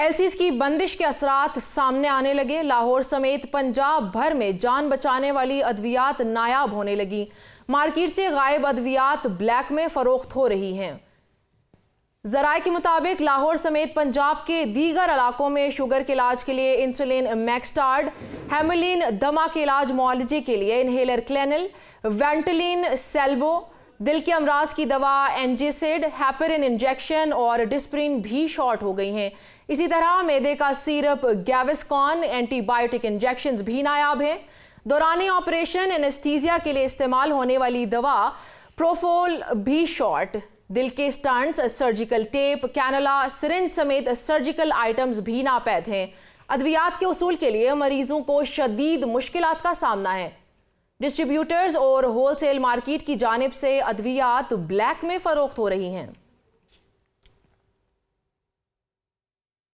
एलसीस की बंदिश के असरात सामने आने लगे लाहौर समेत पंजाब भर में जान बचाने वाली अद्वियात नायाब होने लगी मार्केट से गायब अद्वियात ब्लैक में फरोख्त हो रही हैं जराए के मुताबिक लाहौर समेत पंजाब के दीगर इलाकों में शुगर के इलाज के लिए इंसुलिन मैक्सटार्ड हेमलिन दमा के इलाज मुआलजे के लिए इन्हेलर क्लैनल वेंटलिन सेल्बो दिल के अमराज की दवा एनजेसिड हैपरिन इंजेक्शन और डिस्प्रिन भी शॉर्ट हो गई हैं इसी तरह मैदे का सिरप गैविस्कॉन एंटीबायोटिक इंजेक्शन भी नायाब हैं दौरानी ऑपरेशन एनेस्थीजिया के लिए इस्तेमाल होने वाली दवा प्रोफोल भी शॉर्ट दिल के stents surgical tape cannula syringe समेत सर्जिकल आइटम्स भी नापैद हैं अद्वियात के असूल के लिए मरीजों को शदीद मुश्किल का सामना है डिस्ट्रीब्यूटर्स और होलसेल मार्केट की जानब से अद्वियात ब्लैक में फरोख्त हो रही हैं